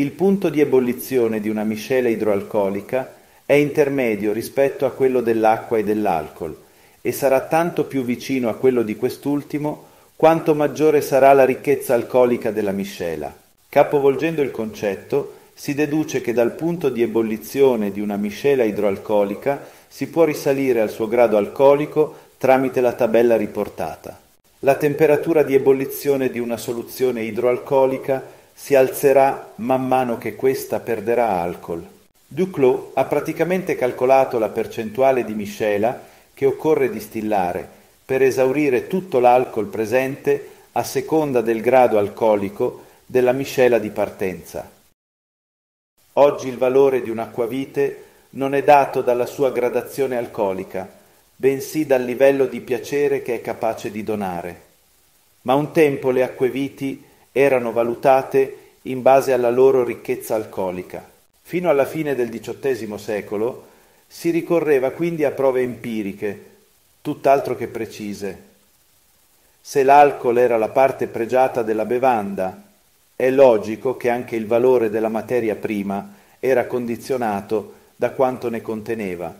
il punto di ebollizione di una miscela idroalcolica è intermedio rispetto a quello dell'acqua e dell'alcol e sarà tanto più vicino a quello di quest'ultimo quanto maggiore sarà la ricchezza alcolica della miscela. Capovolgendo il concetto, si deduce che dal punto di ebollizione di una miscela idroalcolica si può risalire al suo grado alcolico tramite la tabella riportata. La temperatura di ebollizione di una soluzione idroalcolica è si alzerà man mano che questa perderà alcol. Duclos ha praticamente calcolato la percentuale di miscela che occorre distillare per esaurire tutto l'alcol presente a seconda del grado alcolico della miscela di partenza. Oggi il valore di un'acquavite non è dato dalla sua gradazione alcolica, bensì dal livello di piacere che è capace di donare. Ma un tempo le acqueviti erano valutate in base alla loro ricchezza alcolica. Fino alla fine del XVIII secolo si ricorreva quindi a prove empiriche, tutt'altro che precise. Se l'alcol era la parte pregiata della bevanda, è logico che anche il valore della materia prima era condizionato da quanto ne conteneva.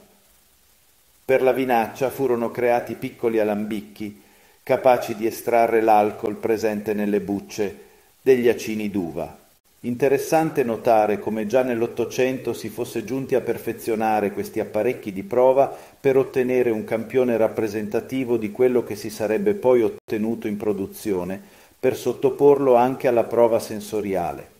Per la vinaccia furono creati piccoli alambicchi capaci di estrarre l'alcol presente nelle bucce degli acini d'uva. Interessante notare come già nell'Ottocento si fosse giunti a perfezionare questi apparecchi di prova per ottenere un campione rappresentativo di quello che si sarebbe poi ottenuto in produzione, per sottoporlo anche alla prova sensoriale.